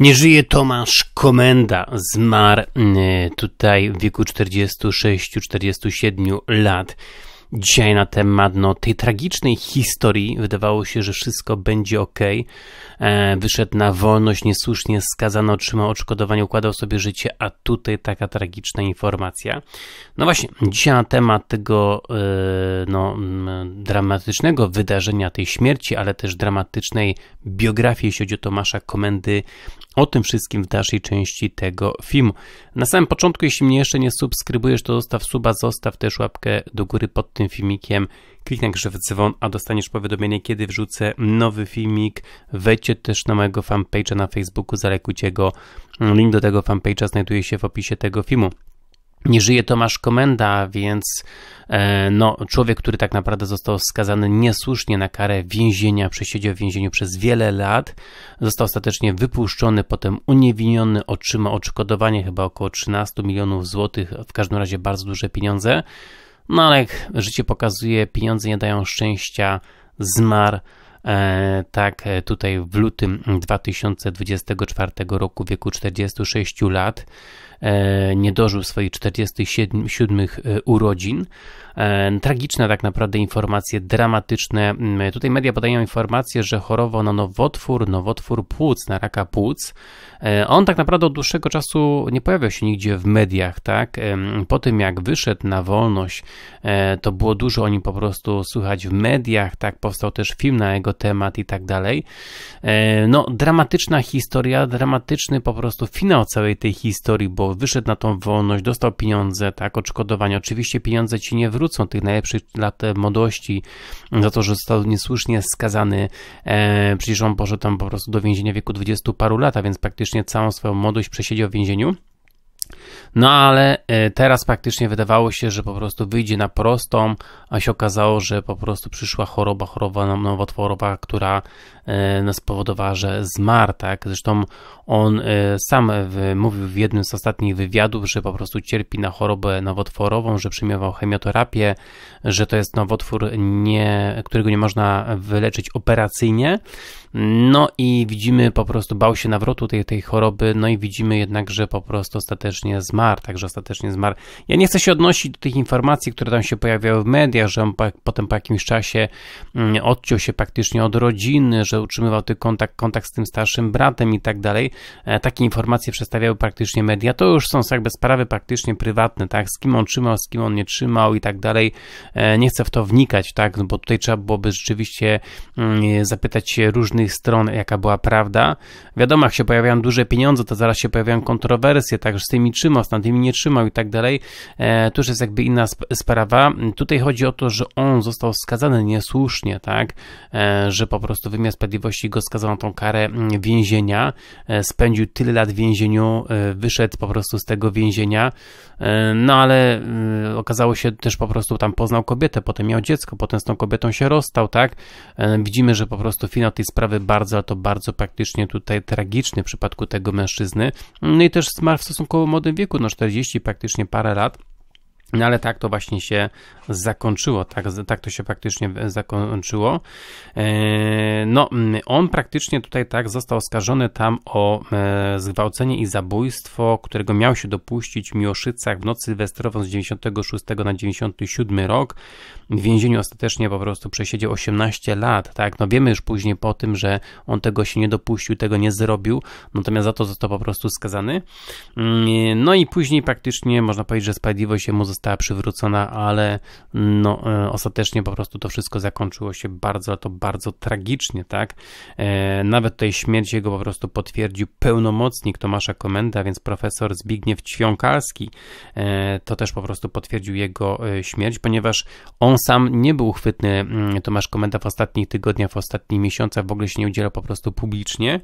Nie żyje Tomasz Komenda, zmarł y, tutaj w wieku 46-47 lat dzisiaj na temat no, tej tragicznej historii. Wydawało się, że wszystko będzie ok. E, wyszedł na wolność, niesłusznie skazano, otrzymał odszkodowanie, układał sobie życie, a tutaj taka tragiczna informacja. No właśnie, dzisiaj na temat tego e, no, dramatycznego wydarzenia, tej śmierci, ale też dramatycznej biografii, jeśli chodzi o Tomasza Komendy, o tym wszystkim w dalszej części tego filmu. Na samym początku, jeśli mnie jeszcze nie subskrybujesz, to zostaw suba, zostaw też łapkę do góry pod tym filmikiem. Kliknij krzyw dzwon, a dostaniesz powiadomienie, kiedy wrzucę nowy filmik. Wejdźcie też na mojego fanpage'a na Facebooku, zalekujcie go. Link do tego fanpage'a znajduje się w opisie tego filmu. Nie żyje Tomasz Komenda, więc e, no, człowiek, który tak naprawdę został skazany niesłusznie na karę więzienia, przesiedział w więzieniu przez wiele lat, został ostatecznie wypuszczony, potem uniewinniony, otrzymał odszkodowanie chyba około 13 milionów złotych, w każdym razie bardzo duże pieniądze. No ale jak życie pokazuje, pieniądze nie dają szczęścia, zmarł. E, tak, e, tutaj w lutym 2024 roku, w wieku 46 lat, E, nie dożył swoich 47 e, urodzin. E, tragiczne tak naprawdę informacje, dramatyczne. Mm, tutaj media podają informację, że chorował na nowotwór, nowotwór płuc, na raka płuc. On tak naprawdę od dłuższego czasu nie pojawiał się nigdzie w mediach, tak? Mm, po tym jak wyszedł na wolność, to było dużo o nim po prostu słychać w mediach, tak? Powstał też film na jego temat i tak dalej. No, dramatyczna historia, dramatyczny po prostu finał całej tej historii, bo wyszedł na tą wolność, dostał pieniądze, tak, odszkodowania. Oczywiście pieniądze ci nie wrócą, tych najlepszych lat e, młodości, za to, że został niesłusznie skazany. E, przecież on poszedł tam po prostu do więzienia w wieku 20 paru lat, a więc praktycznie całą swoją młodość przesiedział w więzieniu. No ale e, teraz praktycznie wydawało się, że po prostu wyjdzie na prostą, a się okazało, że po prostu przyszła choroba, choroba no, nowotworowa, która e, no, spowodowała, że zmarł, tak? Zresztą on e, sam mówił w jednym z ostatnich wywiadów, że po prostu cierpi na chorobę nowotworową, że przyjmował chemioterapię, że to jest nowotwór, nie, którego nie można wyleczyć operacyjnie. No i widzimy po prostu, bał się nawrotu tej, tej choroby, no i widzimy jednak, że po prostu ostatecznie zmarł zmarł, także ostatecznie zmarł. Ja nie chcę się odnosić do tych informacji, które tam się pojawiały w mediach, że on po, potem po jakimś czasie mm, odciął się praktycznie od rodziny, że utrzymywał ten kontakt, kontakt z tym starszym bratem i tak dalej. E, takie informacje przedstawiały praktycznie media. To już są jakby sprawy praktycznie prywatne, tak? Z kim on trzymał, z kim on nie trzymał i tak dalej. E, nie chcę w to wnikać, tak? No bo tutaj trzeba byłoby rzeczywiście mm, zapytać się różnych stron, jaka była prawda. Wiadomo, jak się pojawiają duże pieniądze, to zaraz się pojawiają kontrowersje, także z tymi trzymał, nad nimi nie trzymał i tak dalej, e, to już jest jakby inna sprawa. Tutaj chodzi o to, że on został skazany niesłusznie, tak, e, że po prostu wymiar sprawiedliwości go skazał na tą karę mm, więzienia, e, spędził tyle lat w więzieniu, wyszedł po prostu z tego więzienia, no ale okazało się też po prostu tam poznał kobietę, potem miał dziecko, potem z tą kobietą się rozstał, tak. Widzimy, że po prostu finał tej sprawy bardzo, a to bardzo praktycznie tutaj tragiczny w przypadku tego mężczyzny. No i też zmarł w stosunkowo młodym wieku, na no 40 praktycznie parę lat no ale tak to właśnie się zakończyło, tak, tak to się praktycznie zakończyło. E, no, mm, on praktycznie tutaj tak został oskarżony tam o e, zgwałcenie i zabójstwo, którego miał się dopuścić w Miłoszycach w nocy sylwestrową z 96 na 97 rok. W więzieniu ostatecznie po prostu przesiedział 18 lat, tak. No wiemy już później po tym, że on tego się nie dopuścił, tego nie zrobił, natomiast za to został po prostu skazany. Mm, no i później praktycznie można powiedzieć, że sprawiedliwość się mu została została przywrócona, ale no, e, ostatecznie po prostu to wszystko zakończyło się bardzo, to bardzo tragicznie, tak? E, nawet tej śmierć jego po prostu potwierdził pełnomocnik Tomasza Komenda, więc profesor Zbigniew Ćwiąkalski e, to też po prostu potwierdził jego śmierć, ponieważ on sam nie był chwytny mm, Tomasz Komenda w ostatnich tygodniach, w ostatnich miesiącach w ogóle się nie udzielał po prostu publicznie.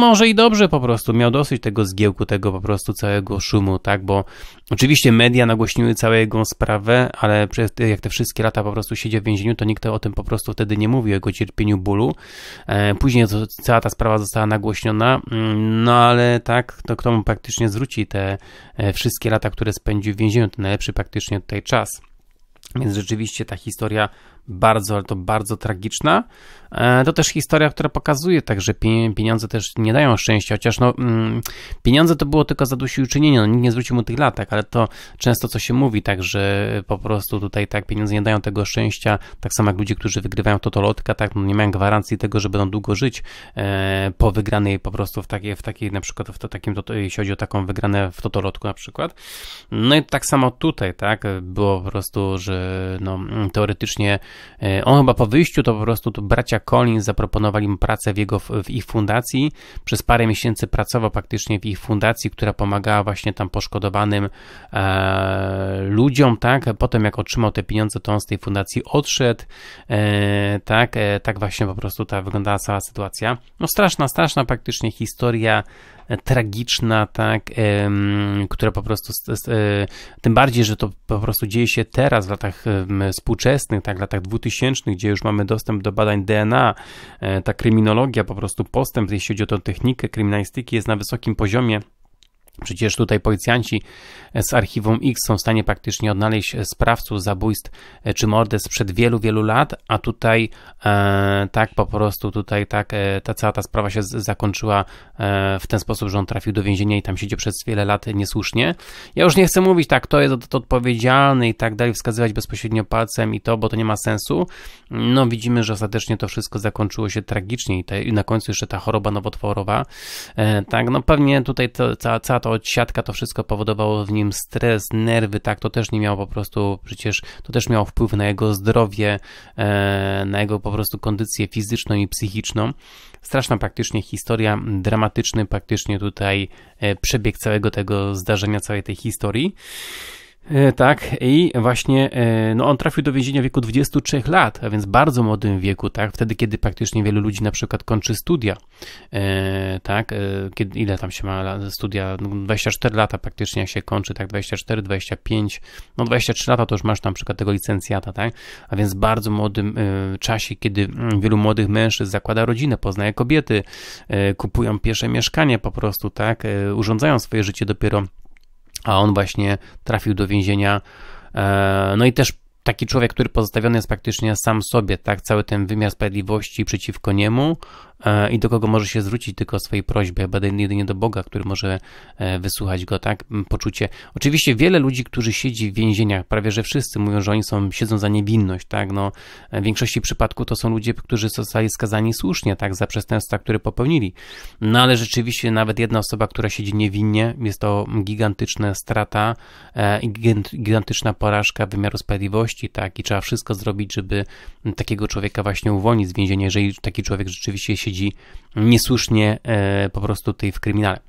Może i dobrze po prostu, miał dosyć tego zgiełku, tego po prostu całego szumu, tak? Bo oczywiście media nagłośniają wyjaśniły całą jego sprawę, ale przez, jak te wszystkie lata po prostu siedzi w więzieniu, to nikt o tym po prostu wtedy nie mówił, o jego cierpieniu bólu. E, później to, cała ta sprawa została nagłośniona, mm, no ale tak, to kto mu praktycznie zwróci te e, wszystkie lata, które spędził w więzieniu, to najlepszy praktycznie tutaj czas. Więc rzeczywiście ta historia bardzo, ale to bardzo tragiczna. E, to też historia, która pokazuje tak, że pieniądze też nie dają szczęścia, chociaż no, mm, pieniądze to było tylko zadośćuczynienie, no, nikt nie zwrócił mu tych latek, ale to często co się mówi, tak, że po prostu tutaj tak pieniądze nie dają tego szczęścia, tak samo jak ludzie, którzy wygrywają totolotka, tak, no, nie mają gwarancji tego, że będą długo żyć e, po wygranej po prostu w takiej, w takiej na przykład w to, takim, to, jeśli chodzi o taką wygrane w totolotku na przykład. No i tak samo tutaj, tak, było po prostu, że no, teoretycznie E, on chyba po wyjściu to po prostu to bracia Collins zaproponowali mu pracę w, jego, w ich fundacji. Przez parę miesięcy pracował praktycznie w ich fundacji, która pomagała właśnie tam poszkodowanym e, ludziom, tak? Potem jak otrzymał te pieniądze, to on z tej fundacji odszedł, e, tak? E, tak właśnie po prostu ta wyglądała cała sytuacja. No straszna, straszna praktycznie historia tragiczna, tak, która po prostu, e, tym bardziej, że to po prostu dzieje się teraz, w latach współczesnych, tak, w latach 2000, gdzie już mamy dostęp do badań DNA, e, ta kryminologia, po prostu postęp, jeśli chodzi o tę technikę kryminalistyki, jest na wysokim poziomie. Przecież tutaj policjanci z archiwum X są w stanie praktycznie odnaleźć sprawców zabójstw e, czy morderstw sprzed wielu, wielu lat, a tutaj e, tak po prostu tutaj tak e, ta cała ta sprawa się z, zakończyła e, w ten sposób, że on trafił do więzienia i tam siedzi przez wiele lat niesłusznie. Ja już nie chcę mówić tak, to jest to odpowiedzialny i tak dalej, wskazywać bezpośrednio palcem i to, bo to nie ma sensu. No widzimy, że ostatecznie to wszystko zakończyło się tragicznie i, te, i na końcu jeszcze ta choroba nowotworowa. E, tak, no pewnie tutaj to, cała, cała ta odsiadka, to wszystko powodowało w nim stres, nerwy, tak, to też nie miało po prostu, przecież to też miało wpływ na jego zdrowie, e, na jego po prostu kondycję fizyczną i psychiczną. Straszna praktycznie historia, dramatyczny praktycznie tutaj e, przebieg całego tego zdarzenia, całej tej historii. E, tak, i właśnie e, no on trafił do więzienia w wieku 23 lat, a więc bardzo młodym wieku, tak? Wtedy, kiedy praktycznie wielu ludzi na przykład kończy studia, e, tak? Kiedy, ile tam się ma studia? 24 no, lata praktycznie jak się kończy, tak? 24, 25, no 23 lata to już masz tam przykład tego licencjata, tak? A więc w bardzo młodym czasie, kiedy mm, wielu młodych mężczyzn zakłada rodzinę, poznaje kobiety, kupują pierwsze mieszkanie po prostu, tak? Urządzają swoje życie dopiero a on właśnie trafił do więzienia. E, no i też taki człowiek, który pozostawiony jest praktycznie sam sobie, tak, cały ten wymiar sprawiedliwości przeciwko niemu, i do kogo może się zwrócić tylko o swojej prośbie, będę jedynie do Boga, który może e, wysłuchać go, tak? Poczucie. Oczywiście wiele ludzi, którzy siedzi w więzieniach, prawie że wszyscy mówią, że oni są, siedzą za niewinność, tak? No, e, w większości przypadków to są ludzie, którzy zostali skazani słusznie, tak? Za przestępstwa, które popełnili. No ale rzeczywiście nawet jedna osoba, która siedzi niewinnie, jest to gigantyczna strata e, i gigantyczna porażka wymiaru sprawiedliwości, tak? I trzeba wszystko zrobić, żeby takiego człowieka właśnie uwolnić z więzienia, jeżeli taki człowiek rzeczywiście siedzi siedzi niesłusznie e, po prostu tej w kryminale.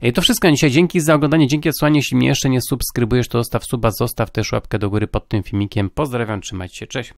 E, to wszystko na dzisiaj. Dzięki za oglądanie, dzięki za słuchanie. Jeśli mnie jeszcze nie subskrybujesz, to zostaw suba, zostaw też łapkę do góry pod tym filmikiem. Pozdrawiam, trzymajcie się, cześć.